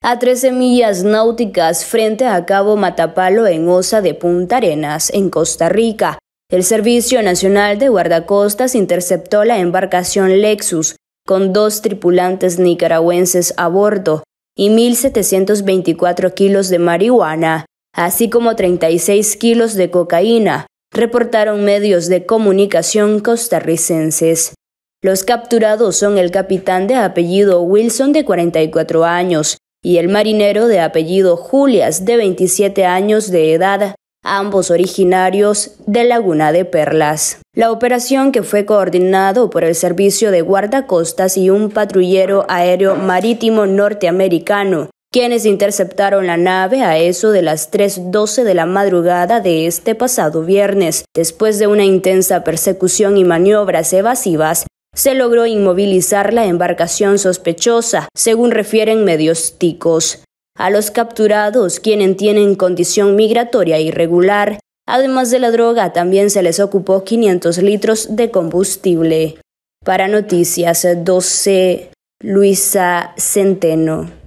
a 13 millas náuticas frente a Cabo Matapalo en Osa de Punta Arenas, en Costa Rica. El Servicio Nacional de Guardacostas interceptó la embarcación Lexus, con dos tripulantes nicaragüenses a bordo y 1.724 kilos de marihuana, así como 36 kilos de cocaína, reportaron medios de comunicación costarricenses. Los capturados son el capitán de apellido Wilson de 44 años, y el marinero de apellido Julias, de 27 años de edad, ambos originarios de Laguna de Perlas. La operación, que fue coordinado por el Servicio de Guardacostas y un patrullero aéreo marítimo norteamericano, quienes interceptaron la nave a eso de las 3.12 de la madrugada de este pasado viernes, después de una intensa persecución y maniobras evasivas se logró inmovilizar la embarcación sospechosa, según refieren medios ticos. A los capturados, quienes tienen condición migratoria irregular, además de la droga, también se les ocupó 500 litros de combustible. Para Noticias 12, Luisa Centeno.